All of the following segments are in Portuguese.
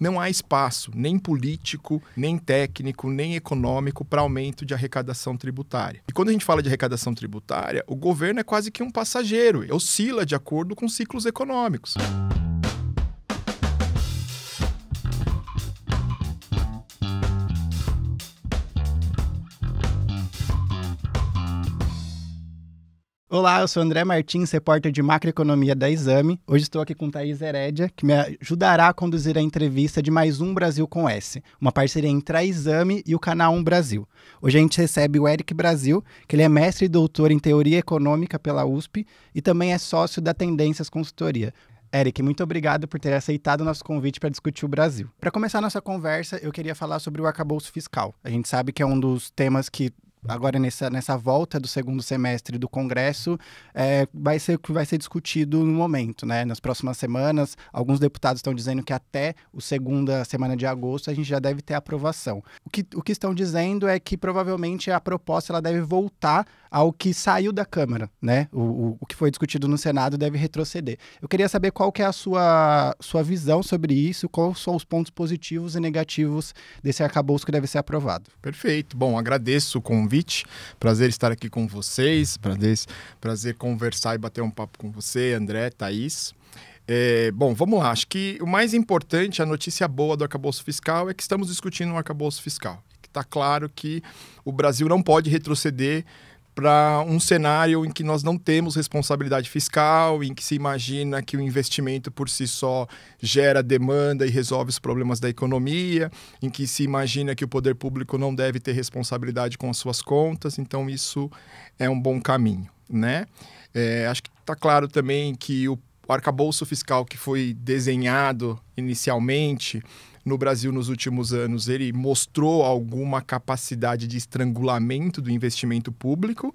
não há espaço, nem político, nem técnico, nem econômico, para aumento de arrecadação tributária. E quando a gente fala de arrecadação tributária, o governo é quase que um passageiro, oscila de acordo com ciclos econômicos. Olá, eu sou André Martins, repórter de macroeconomia da Exame. Hoje estou aqui com Thaís Herédia, que me ajudará a conduzir a entrevista de mais um Brasil com S, uma parceria entre a Exame e o Canal 1 Brasil. Hoje a gente recebe o Eric Brasil, que ele é mestre e doutor em teoria econômica pela USP e também é sócio da Tendências Consultoria. Eric, muito obrigado por ter aceitado o nosso convite para discutir o Brasil. Para começar nossa conversa, eu queria falar sobre o arcabouço fiscal. A gente sabe que é um dos temas que agora nessa, nessa volta do segundo semestre do Congresso é, vai ser o que vai ser discutido no momento, né? Nas próximas semanas, alguns deputados estão dizendo que até a segunda semana de agosto a gente já deve ter aprovação. O que, o que estão dizendo é que provavelmente a proposta ela deve voltar ao que saiu da Câmara, né? O, o, o, que foi discutido no Senado deve retroceder. Eu queria saber qual que é a sua, sua visão sobre isso, quais são os pontos positivos e negativos desse arcabouço que deve ser aprovado. Perfeito. Bom, agradeço o convite. Prazer estar aqui com vocês, prazer, prazer conversar e bater um papo com você, André, Thaís. É, bom, vamos lá. Acho que o mais importante, a notícia boa do arcabouço fiscal é que estamos discutindo um arcabouço fiscal. Está claro que o Brasil não pode retroceder para um cenário em que nós não temos responsabilidade fiscal, em que se imagina que o investimento por si só gera demanda e resolve os problemas da economia, em que se imagina que o poder público não deve ter responsabilidade com as suas contas, então isso é um bom caminho, né? É, acho que está claro também que o arcabouço fiscal que foi desenhado inicialmente no Brasil nos últimos anos, ele mostrou alguma capacidade de estrangulamento do investimento público.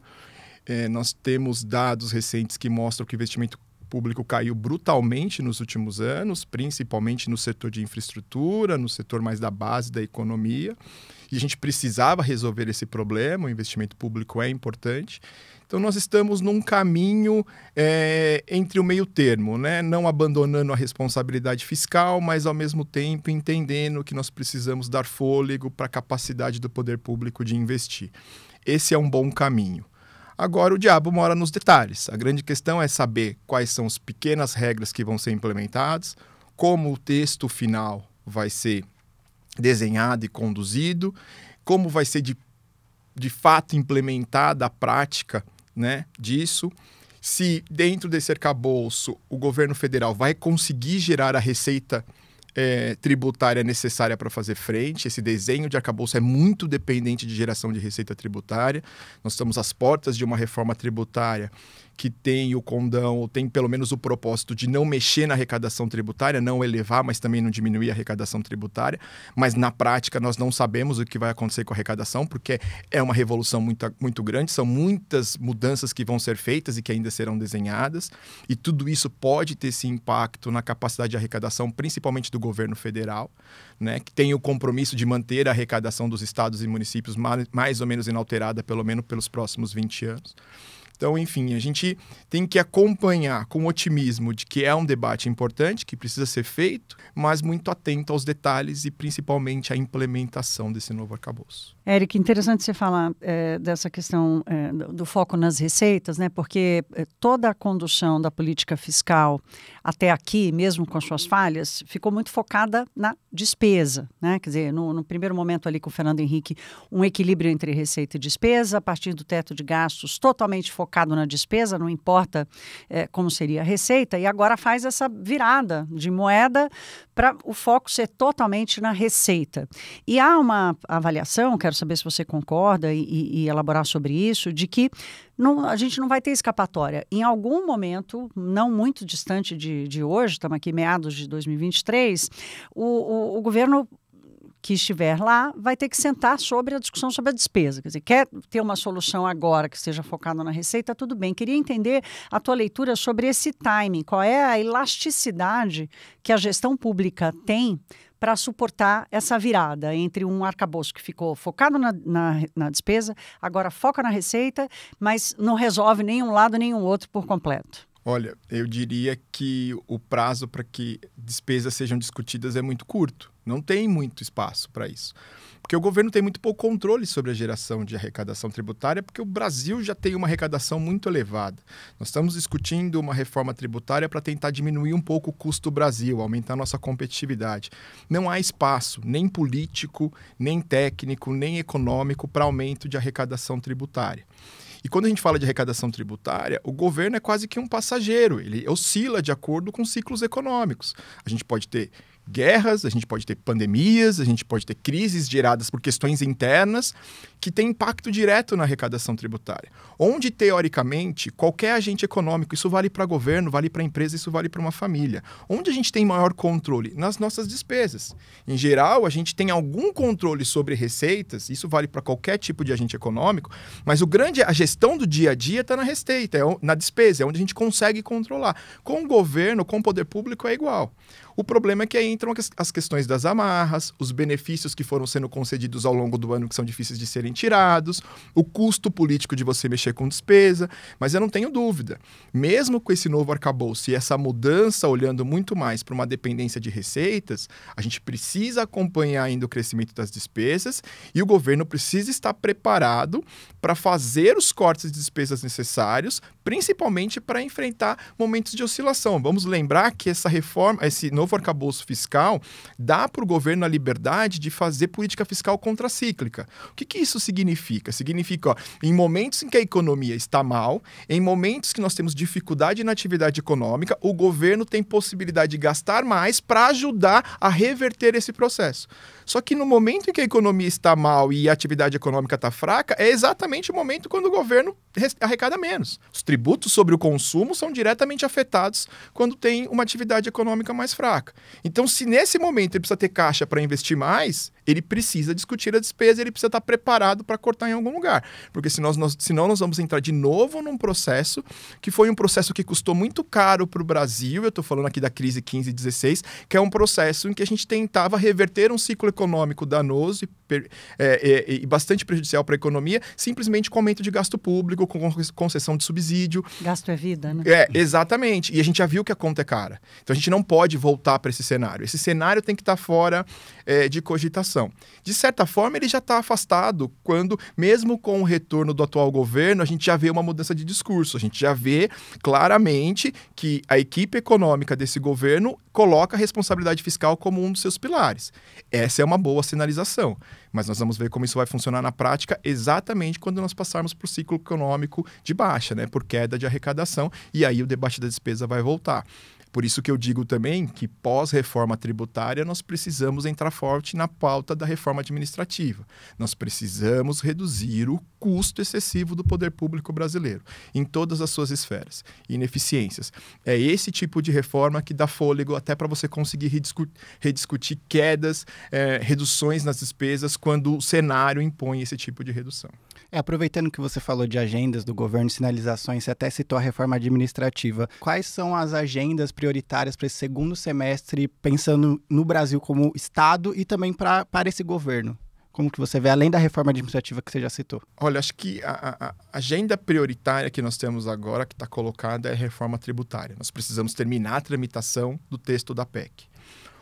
É, nós temos dados recentes que mostram que o investimento público caiu brutalmente nos últimos anos, principalmente no setor de infraestrutura, no setor mais da base da economia. E a gente precisava resolver esse problema, o investimento público é importante. Então nós estamos num caminho é, entre o meio termo, né? não abandonando a responsabilidade fiscal, mas ao mesmo tempo entendendo que nós precisamos dar fôlego para a capacidade do poder público de investir. Esse é um bom caminho. Agora, o diabo mora nos detalhes. A grande questão é saber quais são as pequenas regras que vão ser implementadas, como o texto final vai ser desenhado e conduzido, como vai ser de, de fato implementada a prática né, disso, se dentro desse arcabouço o governo federal vai conseguir gerar a receita é, tributária necessária para fazer frente. Esse desenho de arcabouço é muito dependente de geração de receita tributária. Nós estamos às portas de uma reforma tributária que tem o condão, ou tem pelo menos o propósito de não mexer na arrecadação tributária, não elevar, mas também não diminuir a arrecadação tributária. Mas na prática nós não sabemos o que vai acontecer com a arrecadação, porque é uma revolução muito, muito grande, são muitas mudanças que vão ser feitas e que ainda serão desenhadas, e tudo isso pode ter esse impacto na capacidade de arrecadação, principalmente do governo federal, né, que tem o compromisso de manter a arrecadação dos estados e municípios mais, mais ou menos inalterada, pelo menos pelos próximos 20 anos. Então, enfim, a gente tem que acompanhar com otimismo de que é um debate importante, que precisa ser feito, mas muito atento aos detalhes e principalmente à implementação desse novo arcabouço. Eric, interessante você falar é, dessa questão é, do, do, foco nas receitas, né? Porque eh, toda a condução da política fiscal até aqui, mesmo com suas falhas, ficou muito focada na despesa, né? Quer dizer, no, no primeiro momento ali com o Fernando Henrique, um equilíbrio entre receita e despesa, a partir do teto de gastos totalmente focado na despesa, não importa é, como seria a receita, e agora faz essa virada de moeda para o foco ser totalmente na receita. E há uma avaliação, quero quero saber se você concorda e, e elaborar sobre isso, de que não, a gente não vai ter escapatória. Em algum momento, não muito distante de, de hoje, estamos aqui meados de 2023, o, o, o governo que estiver lá vai ter que sentar sobre a discussão sobre a despesa. Quer dizer, quer ter uma solução agora que seja focada na receita, tudo bem. Queria entender a tua leitura sobre esse timing. Qual é a elasticidade que a gestão pública tem para suportar essa virada entre um arcabouço que ficou focado na, na, na, despesa, agora foca na receita, mas não resolve nenhum lado, nenhum outro por completo. Olha, eu diria que o prazo para que despesas sejam discutidas é muito curto. Não tem muito espaço para isso. Porque o governo tem muito pouco controle sobre a geração de arrecadação tributária, porque o Brasil já tem uma arrecadação muito elevada. Nós estamos discutindo uma reforma tributária para tentar diminuir um pouco o custo do Brasil, aumentar nossa competitividade. Não há espaço, nem político, nem técnico, nem econômico, para aumento de arrecadação tributária. E quando a gente fala de arrecadação tributária, o governo é quase que um passageiro, ele oscila de acordo com ciclos econômicos. A gente pode ter guerras, a gente pode ter pandemias, a gente pode ter crises geradas por questões internas que têm impacto direto na arrecadação tributária. Onde, teoricamente, qualquer agente econômico, isso vale para governo, vale para empresa, isso vale para uma família. Onde a gente tem maior controle? Nas nossas despesas. Em geral, a gente tem algum controle sobre receitas, isso vale para qualquer tipo de agente econômico, mas o grande, a gestão do dia a dia está na receita, é na despesa, é onde a gente consegue controlar. Com o governo, com o poder público é igual. O problema é que aí entram as questões das amarras, os benefícios que foram sendo concedidos ao longo do ano que são difíceis de serem tirados, o custo político de você mexer com despesa. Mas eu não tenho dúvida, mesmo com esse novo arcabouço e essa mudança olhando muito mais para uma dependência de receitas, a gente precisa acompanhar ainda o crescimento das despesas e o governo precisa estar preparado para fazer os cortes de despesas necessários principalmente para enfrentar momentos de oscilação. Vamos lembrar que essa reforma, esse novo arcabouço fiscal, dá para o governo a liberdade de fazer política fiscal contracíclica. O que, que isso significa? Significa, ó, em momentos em que a economia está mal, em momentos que nós temos dificuldade na atividade econômica, o governo tem possibilidade de gastar mais para ajudar a reverter esse processo. Só que no momento em que a economia está mal e a atividade econômica está fraca, é exatamente o momento quando o governo arrecada menos. Os tributos sobre o consumo são diretamente afetados quando tem uma atividade econômica mais fraca. Então, se nesse momento ele precisa ter caixa para investir mais, ele precisa discutir a despesa, ele precisa estar preparado para cortar em algum lugar. Porque senão nós, senão nós vamos entrar de novo num processo que foi um processo que custou muito caro para o Brasil, eu estou falando aqui da crise 15 e 16, que é um processo em que a gente tentava reverter um ciclo econômico danoso e, per, é, é, e bastante prejudicial para a economia, simplesmente com aumento de gasto público, com concessão de subsídio. Gasto é vida, né? É, exatamente. E a gente já viu que a conta é cara. Então a gente não pode voltar para esse cenário. Esse cenário tem que estar tá fora é, de cogitação. De certa forma, ele já está afastado quando, mesmo com o retorno do atual governo, a gente já vê uma mudança de discurso, a gente já vê claramente que a equipe econômica desse governo coloca a responsabilidade fiscal como um dos seus pilares. Essa é uma boa sinalização, mas nós vamos ver como isso vai funcionar na prática exatamente quando nós passarmos para o ciclo econômico de baixa, né, por queda de arrecadação, e aí o debate da despesa vai voltar. Por isso que eu digo também que pós-reforma tributária nós precisamos entrar forte na pauta da reforma administrativa. Nós precisamos reduzir o custo excessivo do poder público brasileiro em todas as suas esferas, ineficiências. É esse tipo de reforma que dá fôlego até para você conseguir rediscu rediscutir quedas, é, reduções nas despesas quando o cenário impõe esse tipo de redução. É, aproveitando que você falou de agendas do governo, sinalizações, você até citou a reforma administrativa. Quais são as agendas prioritárias para esse segundo semestre, pensando no Brasil como Estado e também pra, para esse governo? Como que você vê, além da reforma administrativa que você já citou? Olha, acho que a, a agenda prioritária que nós temos agora, que está colocada, é a reforma tributária. Nós precisamos terminar a tramitação do texto da PEC.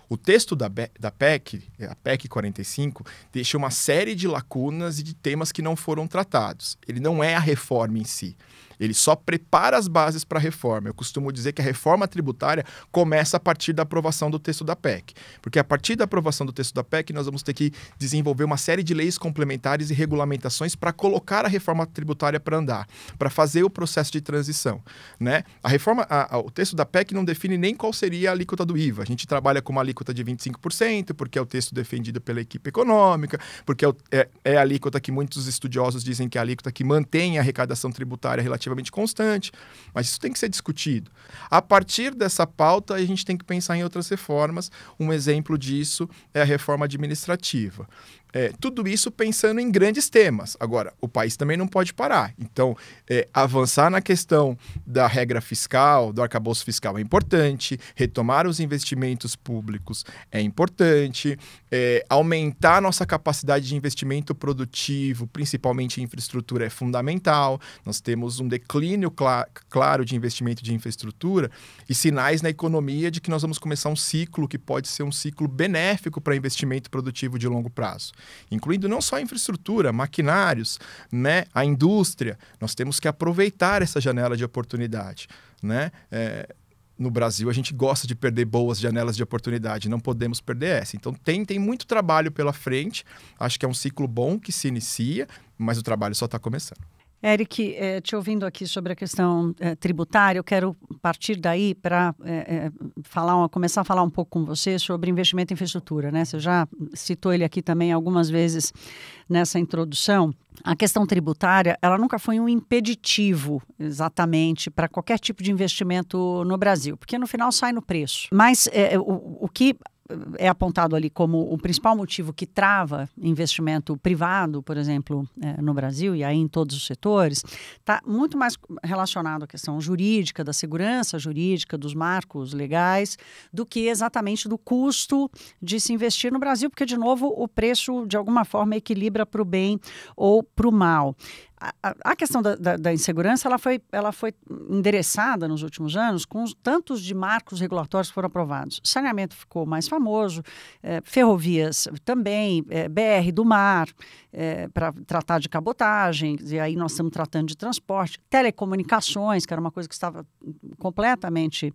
O texto da, da PEC, é, a PEC 45, deixa uma série de lacunas e de temas que não foram tratados. Ele não é a reforma em si. Ele só prepara as bases para a reforma. Eu costumo dizer que a reforma tributária começa a partir da aprovação do texto da PEC. Porque a partir da aprovação do texto da PEC, nós vamos ter que desenvolver uma série de leis complementares e regulamentações para colocar a reforma tributária para andar, para fazer o processo de transição. Né? A reforma, a, a, o texto da PEC não define nem qual seria a alíquota do IVA. A gente trabalha com uma alíquota de 25%, porque é o texto defendido pela equipe econômica, porque é, é, é a alíquota que muitos estudiosos dizem que é a alíquota que mantém a arrecadação tributária relativa relativamente constante, mas isso tem que ser discutido. A partir dessa pauta, a gente tem que pensar em outras reformas. Um exemplo disso é a reforma administrativa. É, tudo isso pensando em grandes temas. Agora, o país também não pode parar. Então, é, avançar na questão da regra fiscal, do arcabouço fiscal é importante, retomar os investimentos públicos é importante, é, aumentar nossa capacidade de investimento produtivo, principalmente em infraestrutura, é fundamental. Nós temos um declínio cl claro de investimento de infraestrutura e sinais na economia de que nós vamos começar um ciclo que pode ser um ciclo benéfico para investimento produtivo de longo prazo incluindo não só a infraestrutura, maquinários, né, a indústria. Nós temos que aproveitar essa janela de oportunidade. Né? É, no Brasil, a gente gosta de perder boas janelas de oportunidade, não podemos perder essa. Então, tem, tem muito trabalho pela frente, acho que é um ciclo bom que se inicia, mas o trabalho só está começando. Eric, eh, te ouvindo aqui sobre a questão eh, tributária, eu quero partir daí para eh, falar, começar a falar um pouco com você sobre investimento em infraestrutura. Né? Você já citou ele aqui também algumas vezes nessa introdução. A questão tributária, ela nunca foi um impeditivo exatamente para qualquer tipo de investimento no Brasil, porque no final sai no preço. Mas o, o que é apontado ali como o principal motivo que trava investimento privado, por exemplo, é, no Brasil e aí em todos os setores, está muito mais relacionado à questão jurídica, da segurança jurídica, dos marcos legais, do que exatamente do custo de se investir no Brasil, porque, de novo, o preço de alguma forma equilibra para o bem ou para o mal a, a questão da, da, da, insegurança ela foi, ela foi endereçada nos últimos anos com os, tantos de marcos regulatórios que foram aprovados. saneamento ficou mais famoso, é, ferrovias também, é, BR do mar, é, para tratar de cabotagem, e aí nós estamos tratando de transporte, telecomunicações, que era uma coisa que estava completamente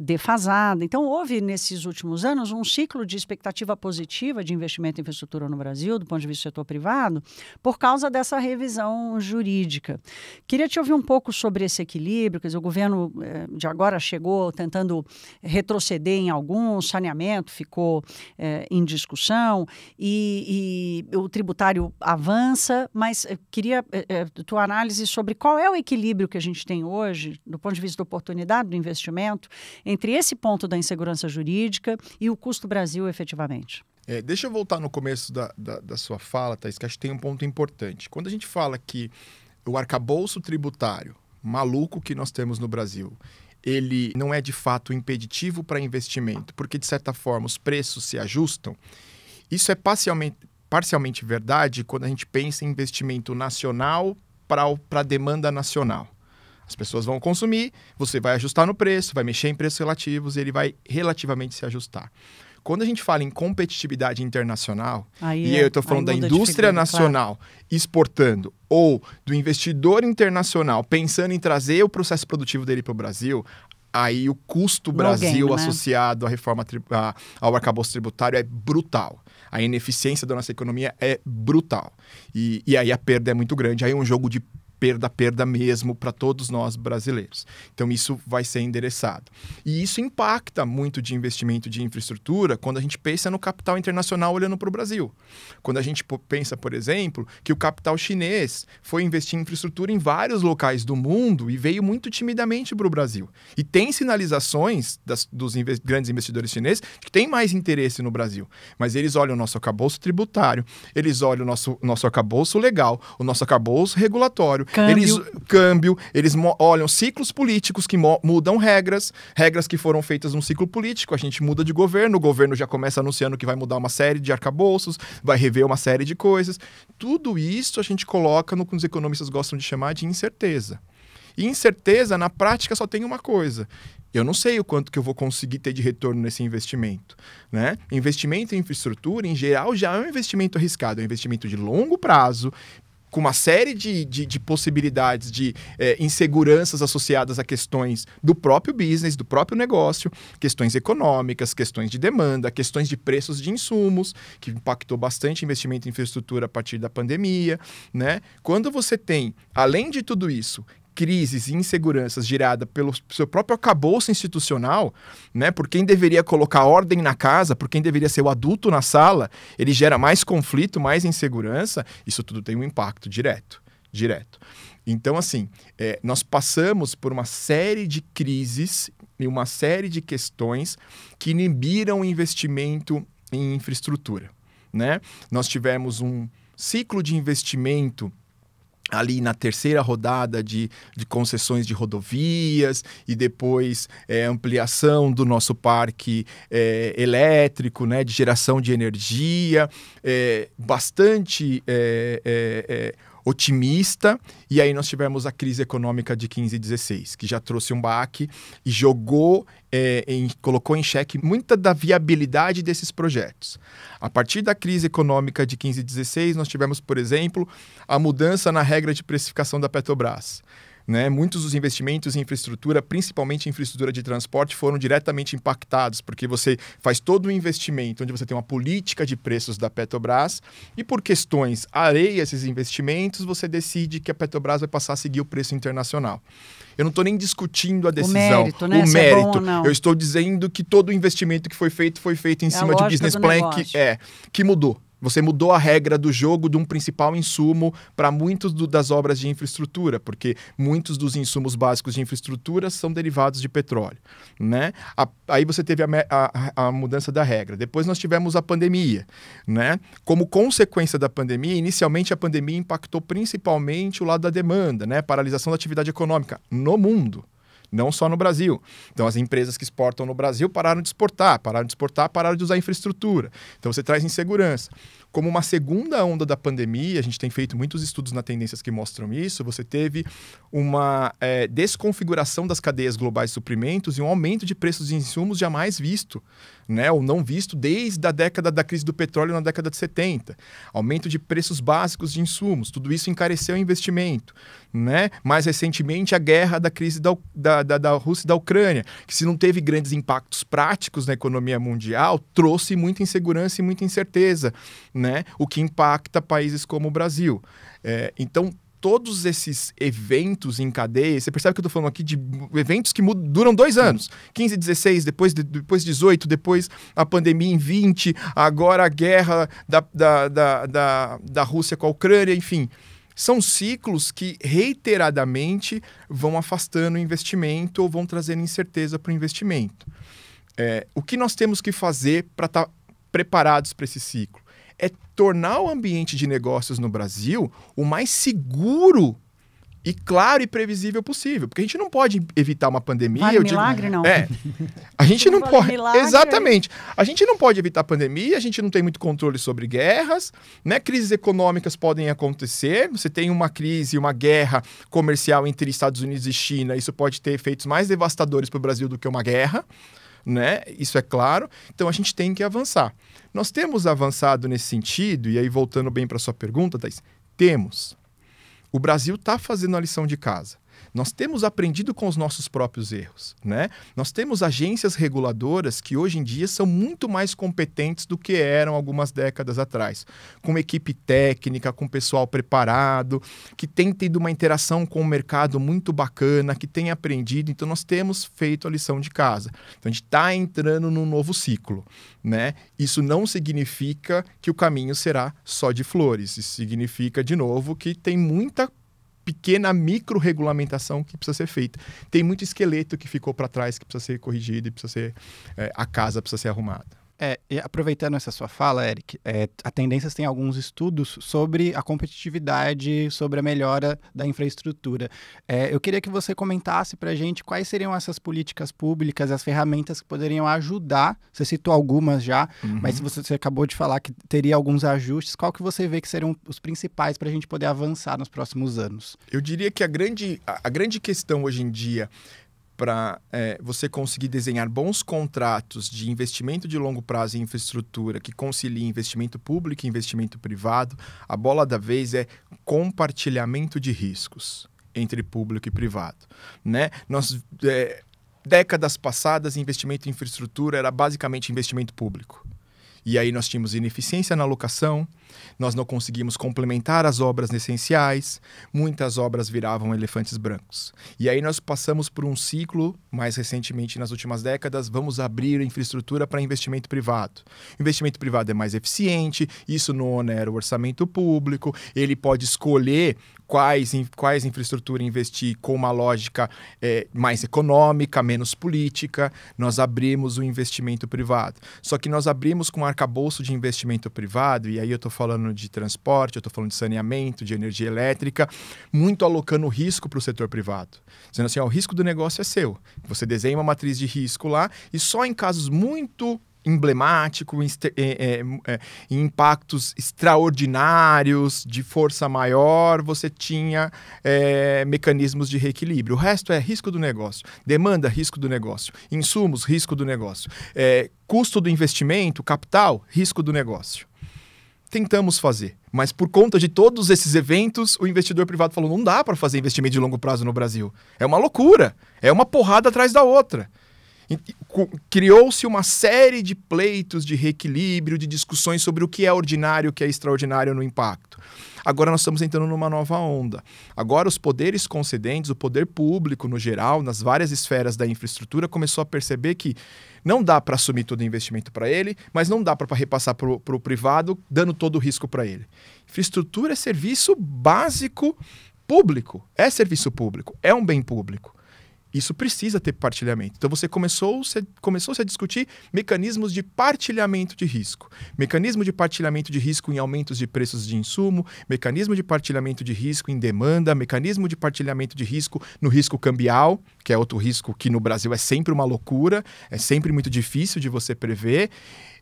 defasada. Então, houve nesses últimos anos um ciclo de expectativa positiva de investimento em infraestrutura no Brasil, do ponto de vista do setor privado, por causa dessa revisão jurídica. Queria te ouvir um pouco sobre esse equilíbrio, quer dizer, o governo eh, de agora chegou tentando retroceder em algum, saneamento ficou eh, em discussão e, e, o tributário avança, mas queria eh, tua análise sobre qual é o equilíbrio que a gente tem hoje, do ponto de vista da oportunidade do investimento, entre esse ponto da insegurança jurídica e o custo Brasil efetivamente. É, deixa eu voltar no começo da, da, da sua fala, Thaís, que acho que tem um ponto importante. Quando a gente fala que o arcabouço tributário maluco que nós temos no Brasil, ele não é de fato impeditivo para investimento, porque de certa forma os preços se ajustam. Isso é parcialmente, parcialmente verdade quando a gente pensa em investimento nacional para a demanda nacional. As pessoas vão consumir, você vai ajustar no preço, vai mexer em preços relativos e ele vai relativamente se ajustar. Quando a gente fala em competitividade internacional, aí e é, eu estou falando da indústria figura, nacional claro. exportando ou do investidor internacional pensando em trazer o processo produtivo dele para o Brasil, aí o custo no Brasil game, né? associado à reforma a, ao arcabouço tributário é brutal. A ineficiência da nossa economia é brutal. E, e aí a perda é muito grande. Aí é um jogo de perda, perda mesmo para todos nós brasileiros. Então isso vai ser endereçado. E isso impacta muito de investimento de infraestrutura quando a gente pensa no capital internacional olhando para o Brasil. Quando a gente pensa, por exemplo, que o capital chinês foi investir em infraestrutura em vários locais do mundo e veio muito timidamente para o Brasil. E tem sinalizações das, dos inve grandes investidores chineses que têm mais interesse no Brasil. Mas eles olham o nosso acabouço tributário, eles olham o nosso, nosso acabouço legal, o nosso acabouço regulatório, Câmbio. Eles, câmbio, eles olham ciclos políticos que mudam regras, regras que foram feitas num ciclo político, a gente muda de governo, o governo já começa anunciando que vai mudar uma série de arcabouços, vai rever uma série de coisas. Tudo isso a gente coloca no que os economistas gostam de chamar de incerteza. E incerteza, na prática, só tem uma coisa. Eu não sei o quanto que eu vou conseguir ter de retorno nesse investimento. Né? Investimento em infraestrutura, em geral, já é um investimento arriscado, é um investimento de longo prazo, com uma série de, de, de possibilidades de é, inseguranças associadas a questões do próprio business, do próprio negócio, questões econômicas, questões de demanda, questões de preços de insumos, que impactou bastante investimento em infraestrutura a partir da pandemia, né? Quando você tem, além de tudo isso, crises e inseguranças gerada pelo seu próprio acabouço institucional, né, por quem deveria colocar ordem na casa, por quem deveria ser o adulto na sala, ele gera mais conflito, mais insegurança, isso tudo tem um impacto direto, direto. Então, assim, é, nós passamos por uma série de crises e uma série de questões que inibiram o investimento em infraestrutura, né? Nós tivemos um ciclo de investimento ali na terceira rodada de, de concessões de rodovias e depois é, ampliação do nosso parque é, elétrico, né, de geração de energia, é, bastante é, é, é, otimista, e aí nós tivemos a crise econômica de 15 e 16, que já trouxe um baque e jogou, é, em, colocou em xeque muita da viabilidade desses projetos. A partir da crise econômica de 15 e 16, nós tivemos, por exemplo, a mudança na regra de precificação da Petrobras né? Muitos dos investimentos em infraestrutura, principalmente em infraestrutura de transporte, foram diretamente impactados, porque você faz todo o um investimento onde você tem uma política de preços da Petrobras e por questões areia esses investimentos, você decide que a Petrobras vai passar a seguir o preço internacional. Eu não estou nem discutindo a decisão, o mérito. Né? O é mérito. É eu estou dizendo que todo o investimento que foi feito foi feito em é cima de um business plan que, é, que mudou. Você mudou a regra do jogo de um principal insumo para muitos das obras de infraestrutura, porque muitos dos insumos básicos de infraestrutura são derivados de petróleo, né? A, aí você teve a, a, a, mudança da regra. Depois nós tivemos a pandemia, né? Como consequência da pandemia, inicialmente a pandemia impactou principalmente o lado da demanda, né? Paralisação da atividade econômica no mundo não só no Brasil. Então, as empresas que exportam no Brasil pararam de exportar, pararam de exportar, pararam de usar infraestrutura. Então, você traz insegurança. Como uma segunda onda da pandemia, a gente tem feito muitos estudos na tendências que mostram isso, você teve uma é, desconfiguração das cadeias globais de suprimentos e um aumento de preços de insumos jamais visto né, ou não visto desde a década da crise do petróleo na década de 70. Aumento de preços básicos de insumos, tudo isso encareceu o investimento. Né? Mais recentemente, a guerra da crise da, da, da, da Rússia e da Ucrânia, que se não teve grandes impactos práticos na economia mundial, trouxe muita insegurança e muita incerteza, né? o que impacta países como o Brasil. É, então, todos esses eventos em cadeia, você percebe que eu estou falando aqui de eventos que mudam, duram dois anos. 15, 16, depois, de, depois 18, depois a pandemia em 20, agora a guerra da, da, da, da, da Rússia com a Ucrânia, enfim. São ciclos que reiteradamente vão afastando o investimento ou vão trazendo incerteza para o investimento. É, o que nós temos que fazer para estar tá preparados para esse ciclo? é tornar o ambiente de negócios no Brasil o mais seguro e claro e previsível possível. Porque a gente não pode evitar uma pandemia. Vale digo, milagre, não. É. A gente não pode. Milagre. Exatamente. A gente não pode evitar a pandemia, a gente não tem muito controle sobre guerras, né? Crises econômicas podem acontecer. Você tem uma crise, uma guerra comercial entre Estados Unidos e China, isso pode ter efeitos mais devastadores para o Brasil do que uma guerra né? Isso é claro. Então a gente tem que avançar. Nós temos avançado nesse sentido, e aí voltando bem para sua pergunta, Thais, temos. O Brasil está fazendo a lição de casa. Nós temos aprendido com os nossos próprios erros, né? Nós temos agências reguladoras que hoje em dia são muito mais competentes do que eram algumas décadas atrás, com equipe técnica, com pessoal preparado, que tem tido uma interação com o mercado muito bacana, que tem aprendido. Então nós temos feito a lição de casa. Então a gente está entrando num novo ciclo, né? Isso não significa que o caminho será só de flores. Isso significa, de novo, que tem muita pequena micro regulamentação que precisa ser feita. Tem muito esqueleto que ficou para trás que precisa ser corrigido e precisa ser é, a casa precisa ser arrumada. É, aproveitando essa sua fala, Eric, é, a Tendências tem alguns estudos sobre a competitividade, sobre a melhora da infraestrutura. É, eu queria que você comentasse para a gente quais seriam essas políticas públicas, as ferramentas que poderiam ajudar, você citou algumas já, uhum. mas você, você acabou de falar que teria alguns ajustes, qual que você vê que seriam os principais para a gente poder avançar nos próximos anos? Eu diria que a grande, a, a grande questão hoje em dia para é, você conseguir desenhar bons contratos de investimento de longo prazo em infraestrutura que concilie investimento público e investimento privado, a bola da vez é compartilhamento de riscos entre público e privado. Né? Nós, é, décadas passadas, investimento em infraestrutura era basicamente investimento público. E aí nós tínhamos ineficiência na locação. Nós não conseguimos complementar as obras essenciais, muitas obras viravam elefantes brancos. E aí nós passamos por um ciclo, mais recentemente nas últimas décadas, vamos abrir infraestrutura para investimento privado. O investimento privado é mais eficiente, isso não onera o orçamento público, ele pode escolher quais, quais infraestrutura investir com uma lógica é, mais econômica, menos política. Nós abrimos o investimento privado. Só que nós abrimos com um arcabouço de investimento privado, e aí eu estou falando falando de transporte, eu estou falando de saneamento, de energia elétrica, muito alocando risco para o setor privado. Dizendo assim, ó, o risco do negócio é seu. Você desenha uma matriz de risco lá e só em casos muito emblemático, em, é, é, em impactos extraordinários, de força maior, você tinha é, mecanismos de reequilíbrio. O resto é risco do negócio, demanda, risco do negócio, insumos, risco do negócio, custo do investimento, capital, risco do negócio tentamos fazer. Mas por conta de todos esses eventos, o investidor privado falou: não dá para fazer investimento de longo prazo no Brasil. É uma loucura. É uma porrada atrás da outra. Criou-se uma série de pleitos de reequilíbrio, de discussões sobre o que é ordinário, o que é extraordinário no impacto. Agora nós estamos entrando numa nova onda. Agora os poderes concedentes, o poder público no geral, nas várias esferas da infraestrutura, começou a perceber que não dá para assumir todo o investimento para ele, mas não dá para repassar para o privado, dando todo o risco para ele. Infraestrutura é serviço básico público. É serviço público, é um bem público. Isso precisa ter partilhamento. Então você começou, você começou -se a discutir mecanismos de partilhamento de risco. Mecanismo de partilhamento de risco em aumentos de preços de insumo, mecanismo de partilhamento de risco em demanda, mecanismo de partilhamento de risco no risco cambial, que é outro risco que no Brasil é sempre uma loucura, é sempre muito difícil de você prever.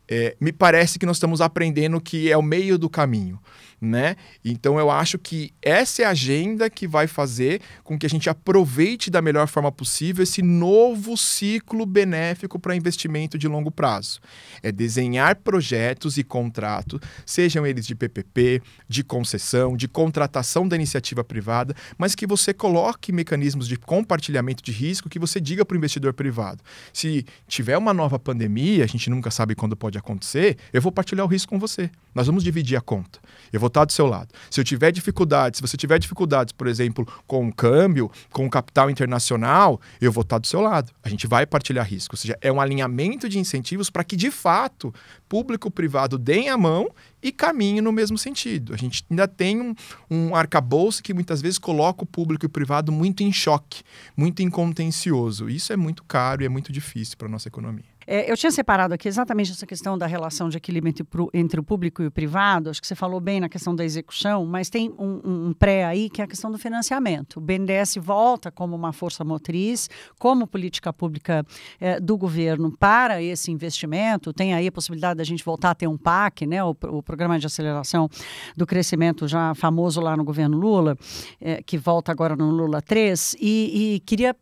É, me parece que nós estamos aprendendo que é o meio do caminho né? Então eu acho que essa é a agenda que vai fazer com que a gente aproveite da melhor forma possível esse novo ciclo benéfico para investimento de longo prazo. É desenhar projetos e contratos, sejam eles de PPP, de concessão, de contratação da iniciativa privada, mas que você coloque mecanismos de compartilhamento de risco que você diga para o investidor privado. Se tiver uma nova pandemia, a gente nunca sabe quando pode acontecer, eu vou partilhar o risco com você. Nós vamos dividir a conta. Eu vou estar tá do seu lado. Se eu tiver dificuldades, se você tiver dificuldades, por exemplo, com o câmbio, com o capital internacional, eu vou estar tá do seu lado. A gente vai partilhar risco. Ou seja, é um alinhamento de incentivos para que, de fato, público-privado e deem a mão e caminhem no mesmo sentido. A gente ainda tem um, um arcabouço que muitas vezes coloca o público e o privado muito em choque, muito incontencioso. Isso é muito caro e é muito difícil para a nossa economia. É, eu tinha separado aqui exatamente essa questão da relação de equilíbrio entre, entre, o público e o privado. Acho que você falou bem na questão da execução, mas tem um, um pré aí que é a questão do financiamento. O BNDES volta como uma força motriz, como política pública é, do governo para esse investimento. Tem aí a possibilidade da gente voltar a ter um PAC, né, o, o Programa de Aceleração do Crescimento, já famoso lá no governo Lula, é, que volta agora no Lula 3. E, e queria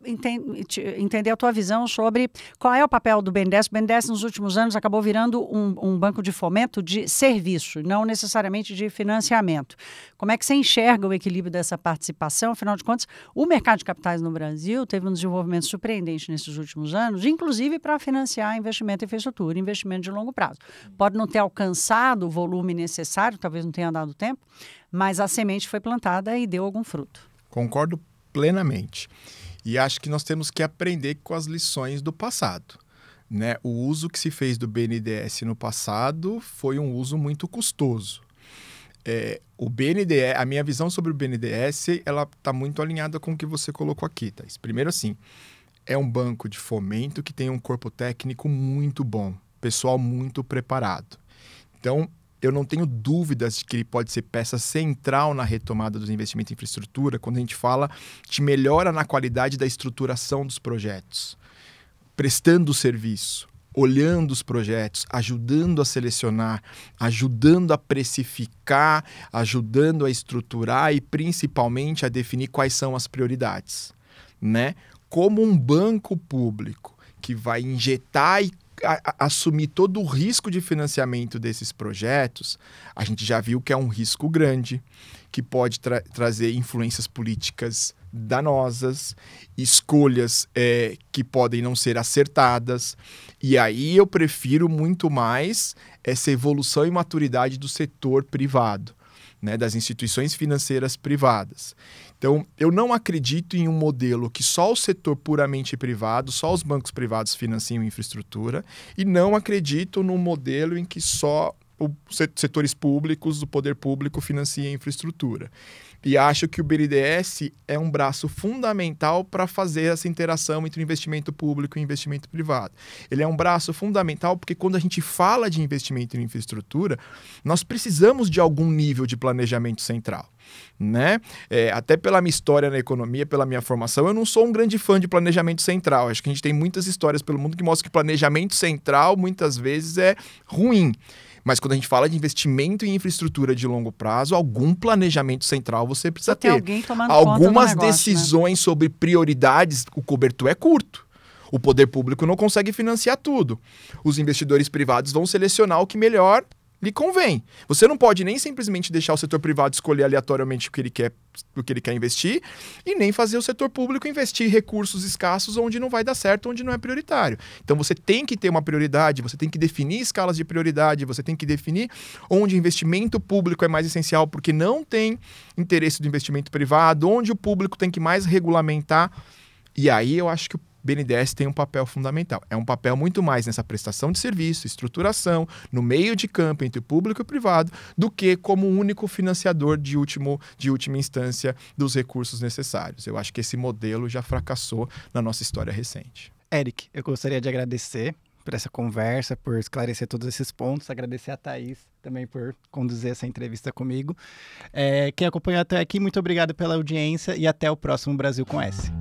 entender a tua visão sobre qual é o papel do BNDES BNDES. O BNDES, nos últimos anos, acabou virando um, um banco de fomento de serviço, não necessariamente de financiamento. Como é que você enxerga o equilíbrio dessa participação? Afinal de contas, o mercado de capitais no Brasil teve um desenvolvimento surpreendente nesses últimos anos, inclusive para financiar investimento em infraestrutura, investimento de longo prazo. Pode não ter alcançado o volume necessário, talvez não tenha dado tempo, mas a semente foi plantada e deu algum fruto. Concordo plenamente. E acho que nós temos que aprender com as lições do passado. Né? O uso que se fez do BNDES no passado foi um uso muito custoso. É, o BNDES, a minha visão sobre o BNDES, ela está muito alinhada com o que você colocou aqui, Thais. Primeiro, assim, é um banco de fomento que tem um corpo técnico muito bom, pessoal muito preparado. Então, eu não tenho dúvidas de que ele pode ser peça central na retomada dos investimentos em infraestrutura, quando a gente fala de melhora na qualidade da estruturação dos projetos prestando serviço, olhando os projetos, ajudando a selecionar, ajudando a precificar, ajudando a estruturar e principalmente a definir quais são as prioridades, né? Como um banco público que vai injetar e a, a, assumir todo o risco de financiamento desses projetos, a gente já viu que é um risco grande que pode tra trazer influências políticas danosas, escolhas é, que podem não ser acertadas. E aí eu prefiro muito mais essa evolução e maturidade do setor privado, né, das instituições financeiras privadas. Então, eu não acredito em um modelo que só o setor puramente privado, só os bancos privados financiam infraestrutura, e não acredito num modelo em que só setores públicos, o poder público financia a infraestrutura. E acho que o BNDES é um braço fundamental para fazer essa interação entre o investimento público e o investimento privado. Ele é um braço fundamental porque quando a gente fala de investimento em infraestrutura, nós precisamos de algum nível de planejamento central. Né? É, até pela minha história na economia, pela minha formação, eu não sou um grande fã de planejamento central. Acho que a gente tem muitas histórias pelo mundo que mostram que planejamento central muitas vezes é ruim. Mas quando a gente fala de investimento em infraestrutura de longo prazo, algum planejamento central você precisa ter. Alguém tomando Algumas né? decisões né? sobre prioridades, o cobertor é curto. O poder público não consegue financiar tudo. Os investidores privados vão selecionar o que melhor lhe convém. Você não pode nem simplesmente deixar o setor privado escolher aleatoriamente o que ele quer, o que ele quer investir e nem fazer o setor público investir recursos escassos onde não vai dar certo, onde não é prioritário. Então você tem que ter uma prioridade, você tem que definir escalas de prioridade, você tem que definir onde o investimento público é mais essencial porque não tem interesse do investimento privado, onde o público tem que mais regulamentar. E aí eu acho que o BNDES tem um papel fundamental. É um papel muito mais nessa prestação de serviço, estruturação, no meio de campo entre o público e o privado, do que como único financiador de, último, de última instância dos recursos necessários. Eu acho que esse modelo já fracassou na nossa história recente. Eric, eu gostaria de agradecer por essa conversa, por esclarecer todos esses pontos, agradecer a Thaís também por conduzir essa entrevista comigo. É, quem acompanhou até aqui, muito obrigado pela audiência e até o próximo Brasil com S.